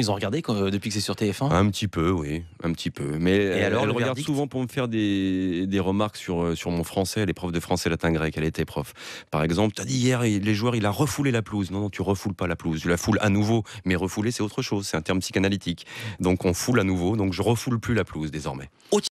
ils ont regardé euh, depuis que c'est sur TF1 Un petit peu, oui, un petit peu. Mais Et euh, alors, regarde souvent pour me faire des, remarques sur, euh, sur mon français. Elle est prof de français latin grec, elle était prof. Par exemple, tu as dit hier, les joueurs, il a refoulé la pelouse. Non, non, tu refoules pas la pelouse, je la foule à nouveau. Mais refouler, c'est autre chose, c'est un terme psychanalytique. Donc on foule à nouveau, donc je refoule plus la pelouse désormais.